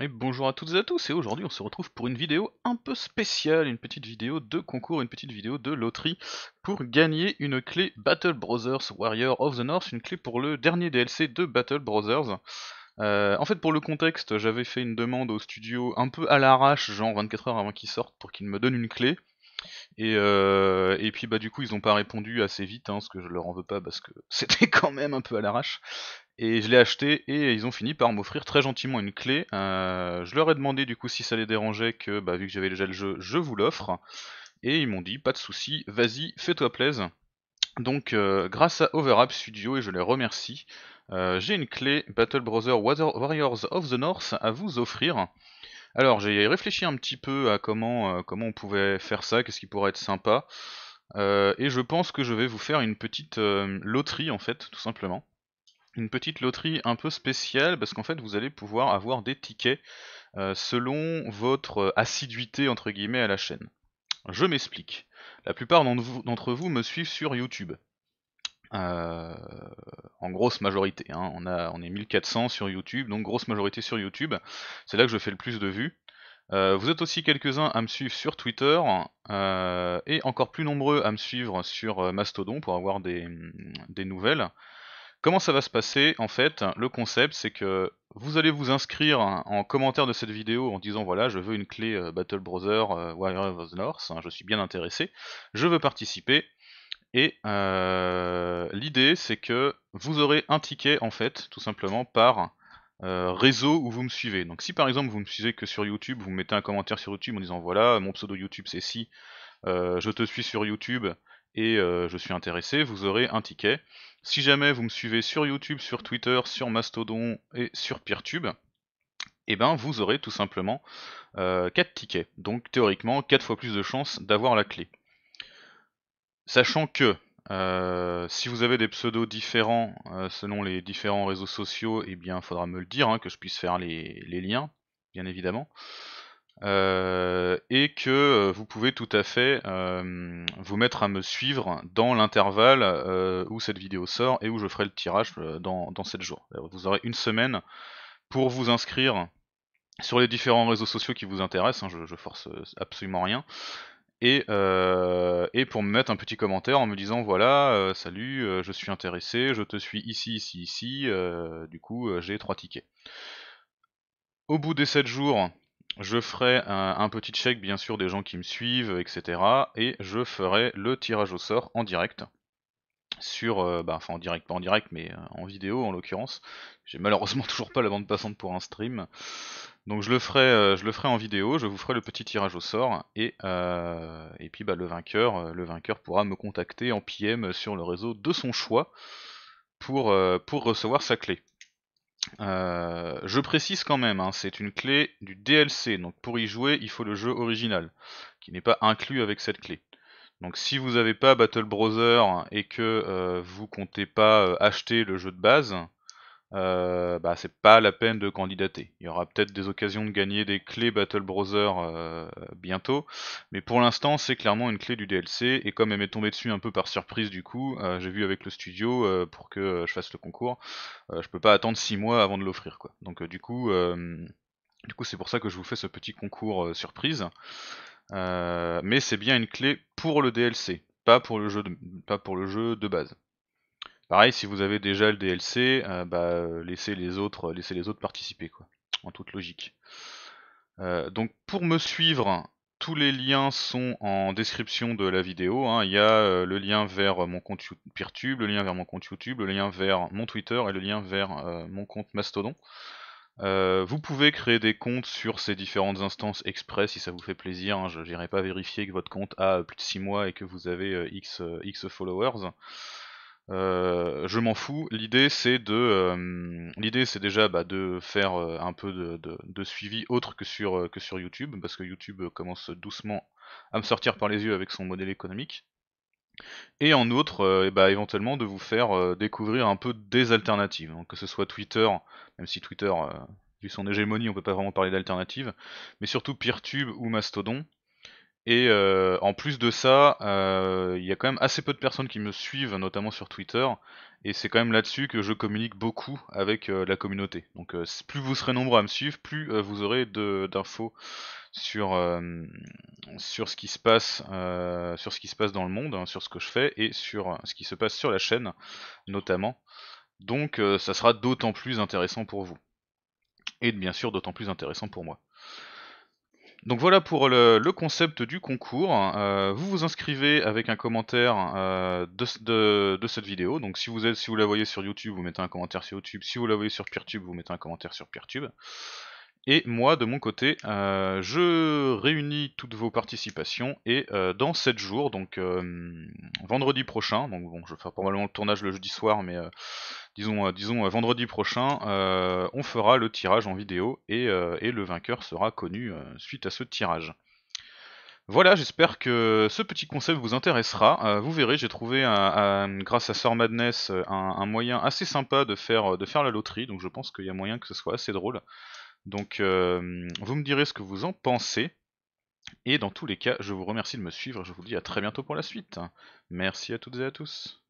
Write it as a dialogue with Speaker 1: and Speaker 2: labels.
Speaker 1: Et bonjour à toutes et à tous, et aujourd'hui on se retrouve pour une vidéo un peu spéciale, une petite vidéo de concours, une petite vidéo de loterie pour gagner une clé Battle Brothers Warrior of the North, une clé pour le dernier DLC de Battle Brothers. Euh, en fait, pour le contexte, j'avais fait une demande au studio un peu à l'arrache, genre 24 heures avant qu'il sorte, pour qu'il me donne une clé. Et, euh, et puis bah du coup ils n'ont pas répondu assez vite, hein, ce que je leur en veux pas parce que c'était quand même un peu à l'arrache. Et je l'ai acheté et ils ont fini par m'offrir très gentiment une clé. Euh, je leur ai demandé du coup si ça les dérangeait que bah, vu que j'avais déjà le jeu, je vous l'offre. Et ils m'ont dit pas de souci, vas-y, fais-toi plaise. Donc euh, grâce à Overapp Studio et je les remercie, j'ai une clé Battle Brother Warriors of the North à vous offrir. Alors j'ai réfléchi un petit peu à comment, euh, comment on pouvait faire ça, qu'est-ce qui pourrait être sympa. Euh, et je pense que je vais vous faire une petite euh, loterie en fait, tout simplement. Une petite loterie un peu spéciale parce qu'en fait vous allez pouvoir avoir des tickets selon votre assiduité entre guillemets à la chaîne. Je m'explique. La plupart d'entre vous me suivent sur YouTube. Euh, en grosse majorité. Hein. On, a, on est 1400 sur YouTube, donc grosse majorité sur YouTube. C'est là que je fais le plus de vues. Euh, vous êtes aussi quelques-uns à me suivre sur Twitter euh, et encore plus nombreux à me suivre sur Mastodon pour avoir des, mm, des nouvelles. Comment ça va se passer en fait Le concept c'est que vous allez vous inscrire en commentaire de cette vidéo en disant voilà je veux une clé Battle Brother Warrior of the North, hein, je suis bien intéressé, je veux participer. Et euh, l'idée, c'est que vous aurez un ticket, en fait, tout simplement par euh, réseau où vous me suivez. Donc si par exemple vous me suivez que sur YouTube, vous mettez un commentaire sur YouTube en disant voilà, mon pseudo YouTube c'est si, euh, je te suis sur YouTube et je suis intéressé, vous aurez un ticket. Si jamais vous me suivez sur YouTube, sur Twitter, sur Mastodon et sur Peertube, et eh ben vous aurez tout simplement 4 tickets. Donc théoriquement 4 fois plus de chances d'avoir la clé. Sachant que euh, si vous avez des pseudos différents euh, selon les différents réseaux sociaux, eh bien, faudra me le dire, hein, que je puisse faire les, liens, bien évidemment. Euh, et que vous pouvez tout à fait vous mettre à me suivre dans l'intervalle où cette vidéo sort et où je ferai le tirage dans, 7 jours. vous aurez une semaine pour vous inscrire sur les différents réseaux sociaux qui vous intéressent, hein, je, je, force absolument rien, euh, et, pour me mettre un petit commentaire en me disant voilà, euh, salut, euh, je suis intéressé, je te suis ici, ici, ici, du coup j'ai trois tickets. Au bout des 7 jours, je ferai un, un, petit check bien sûr des gens qui me suivent, etc. Et je ferai le tirage au sort en direct sur, euh, bah, enfin en direct, pas en direct, mais euh, en vidéo en l'occurrence. J'ai malheureusement toujours pas la bande passante pour un stream. Donc euh, je le ferai, en vidéo, je vous ferai le petit tirage au sort, et, puis bah, le, vainqueur, le vainqueur pourra me contacter en PM sur le réseau de son choix pour, recevoir sa clé. je précise quand même, hein, c'est une clé du DLC, donc pour y jouer, il faut le jeu original, qui n'est pas inclus avec cette clé. Donc si vous n'avez pas Battle Browser et que vous euh, vous comptez pas euh, acheter le jeu de base, euh, bah, c'est pas la peine de candidater. Il y aura peut-être des occasions de gagner des clés Battle Browser bientôt, mais pour l'instant c'est clairement une clé du DLC, et comme elle m'est tombée dessus un peu par surprise du coup, j'ai vu avec le studio pour que je fasse le concours, je peux pas attendre 6 mois avant de l'offrir quoi. Donc du coup... du coup c'est pour ça que je vous fais ce petit concours surprise. Euh, mais c'est bien une clé pour le DLC, pas pour le jeu de, base. Pareil, si vous avez déjà le DLC, euh, bah, laissez, les autres, les autres participer, en toute logique. Euh, donc pour me suivre, tous les liens sont en description de la vidéo. Hein. Il y a le lien vers mon compte Peertube, le lien vers mon compte YouTube, le lien vers mon Twitter et le lien vers mon compte Mastodon. Euh, vous pouvez créer des comptes sur ces différentes instances exprès si ça vous fait plaisir. Hein. Je n'irai pas vérifier que votre compte a euh, plus de 6 mois et que vous avez euh, X, X, followers. je m'en fous. L'idée c'est de, l'idée c'est déjà bah, de faire un peu de, de, suivi autre que sur que sur YouTube parce que YouTube commence doucement à me sortir par les yeux avec son modèle économique. Et en outre, euh, eh ben, éventuellement de vous faire euh, découvrir un peu des alternatives, hein, que ce soit Twitter, même si Twitter, euh, vu son hégémonie, on peut pas vraiment parler d'alternative, mais surtout Peertube ou Mastodon, et euh, en plus de ça, euh, il y a quand même assez peu de personnes qui me suivent, notamment sur Twitter, et c'est quand même là-dessus que je communique beaucoup avec euh, la communauté. Donc plus vous serez nombreux à me suivre, plus vous aurez d'infos sur, ce qui se passe, sur ce qui se passe dans le monde, hein, sur ce que je fais, et sur ce qui se passe sur la chaîne, notamment. Donc ça sera d'autant plus intéressant pour vous. Et bien sûr d'autant plus intéressant pour moi. Donc voilà pour le, concept du concours. Euh, vous vous inscrivez avec un commentaire euh, de, cette vidéo. Donc si vous, êtes, si vous la voyez sur YouTube, vous mettez un commentaire sur YouTube. Si vous la voyez sur Peertube, vous mettez un commentaire sur Peertube. Et moi, de mon côté, euh, je réunis toutes vos participations et dans 7 jours, donc vendredi prochain, donc bon, je vais faire probablement le tournage le jeudi soir, mais disons, euh, disons euh, vendredi prochain, euh, on fera le tirage en vidéo et, le vainqueur sera connu suite à ce tirage. Voilà, j'espère que ce petit concept vous intéressera. vous verrez, j'ai trouvé, grâce à Sormadness Madness, un, moyen assez sympa de faire, la loterie, donc je pense qu'il y a moyen que ce soit assez drôle. Donc vous me direz ce que vous en pensez. Et dans tous les cas, je vous remercie de me suivre, je vous dis à très bientôt pour la suite. Merci à toutes et à tous.